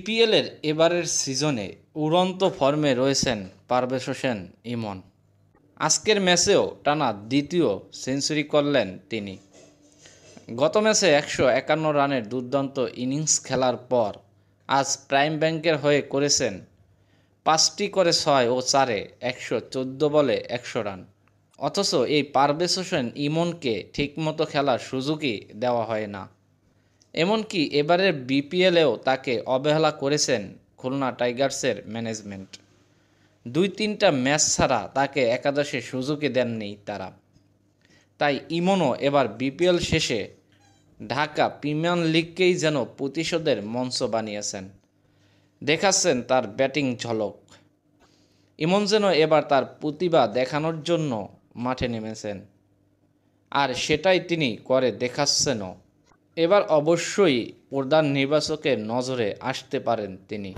বিপিএলের এবারের সিজনে উড়ন্ত ফর্মে রয়েছেন পারভেজ হোসেন ইমন আজকের ম্যাচেও টানা দ্বিতীয় সেঞ্চুরি করলেন তিনি গত ম্যাচে একশো একান্ন রানের দুর্দান্ত ইনিংস খেলার পর আজ প্রাইম ব্যাংকের হয়ে করেছেন পাঁচটি করে ছয় ও চারে একশো চোদ্দো বলে একশো রান অথচ এই পারভেজ হোসেন ইমনকে ঠিকমতো খেলার সুযোগই দেওয়া হয় না এমনকি এবারের বিপিএলেও তাকে অবহেলা করেছেন খুলনা টাইগার্সের ম্যানেজমেন্ট দুই তিনটা ম্যাচ ছাড়া তাকে একাদশে সুযোগই দেননি তারা তাই ইমনও এবার বিপিএল শেষে ঢাকা প্রিমিয়ার লিগকেই যেন প্রতিশোধের মঞ্চ বানিয়েছেন দেখাচ্ছেন তার ব্যাটিং ঝলক ইমন যেন এবার তার প্রতিভা দেখানোর জন্য মাঠে নেমেছেন আর সেটাই তিনি করে দেখাচ্ছেনও এবার অবশ্যই প্রধান নির্বাচকের নজরে আসতে পারেন তিনি